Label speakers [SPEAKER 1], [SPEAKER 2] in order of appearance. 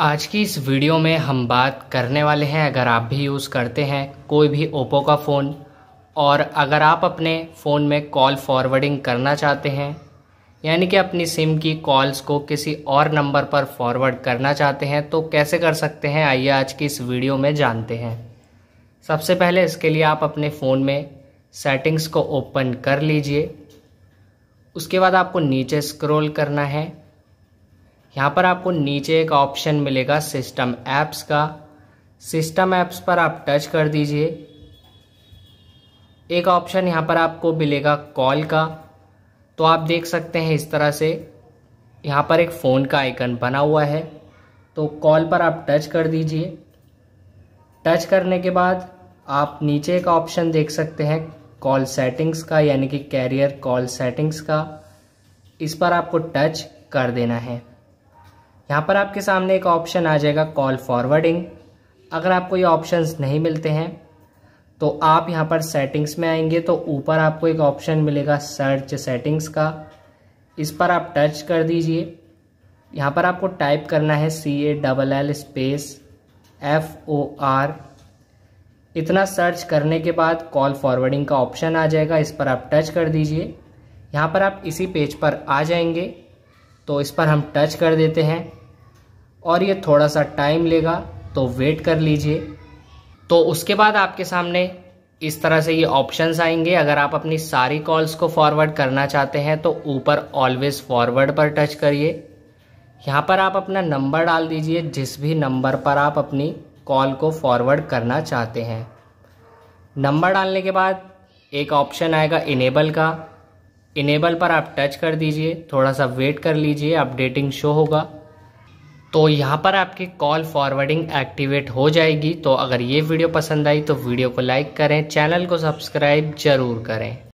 [SPEAKER 1] आज की इस वीडियो में हम बात करने वाले हैं अगर आप भी यूज़ करते हैं कोई भी ओप्पो का फ़ोन और अगर आप अपने फ़ोन में कॉल फॉरवर्डिंग करना चाहते हैं यानी कि अपनी सिम की कॉल्स को किसी और नंबर पर फॉरवर्ड करना चाहते हैं तो कैसे कर सकते हैं आइए आज की इस वीडियो में जानते हैं सबसे पहले इसके लिए आप अपने फ़ोन में सेटिंग्स को ओपन कर लीजिए उसके बाद आपको नीचे स्क्रॉल करना है यहाँ पर आपको नीचे एक ऑप्शन मिलेगा सिस्टम ऐप्स का सिस्टम ऐप्स पर आप टच कर दीजिए एक ऑप्शन यहाँ पर आपको मिलेगा कॉल का तो आप देख सकते हैं इस तरह से यहाँ पर एक फ़ोन का आइकन बना हुआ है तो कॉल पर आप टच कर दीजिए टच करने के बाद आप नीचे एक ऑप्शन देख सकते हैं कॉल सेटिंग्स का यानी कि कैरियर कॉल सेटिंग्स का इस पर आपको टच कर देना है यहाँ पर आपके सामने एक ऑप्शन आ जाएगा कॉल फॉरवर्डिंग अगर आपको ये ऑप्शंस नहीं मिलते हैं तो आप यहाँ पर सेटिंग्स में आएंगे तो ऊपर आपको एक ऑप्शन मिलेगा सर्च सेटिंग्स का इस पर आप टच कर दीजिए यहाँ पर आपको टाइप करना है C A double L space F O R इतना सर्च करने के बाद कॉल फॉरवर्डिंग का ऑप्शन आ जाएगा इस पर आप टच कर दीजिए यहाँ पर आप इसी पेज पर आ जाएंगे तो इस पर हम टच कर देते हैं और ये थोड़ा सा टाइम लेगा तो वेट कर लीजिए तो उसके बाद आपके सामने इस तरह से ये ऑप्शंस आएंगे अगर आप अपनी सारी कॉल्स को फॉरवर्ड करना चाहते हैं तो ऊपर ऑलवेज फॉरवर्ड पर टच करिए यहाँ पर आप अपना नंबर डाल दीजिए जिस भी नंबर पर आप अपनी कॉल को फॉरवर्ड करना चाहते हैं नंबर डालने के बाद एक ऑप्शन आएगा इनेबल का इनेबल पर आप टच कर दीजिए थोड़ा सा वेट कर लीजिए अपडेटिंग शो होगा तो यहाँ पर आपकी कॉल फॉरवर्डिंग एक्टिवेट हो जाएगी तो अगर ये वीडियो पसंद आई तो वीडियो को लाइक करें चैनल को सब्सक्राइब ज़रूर करें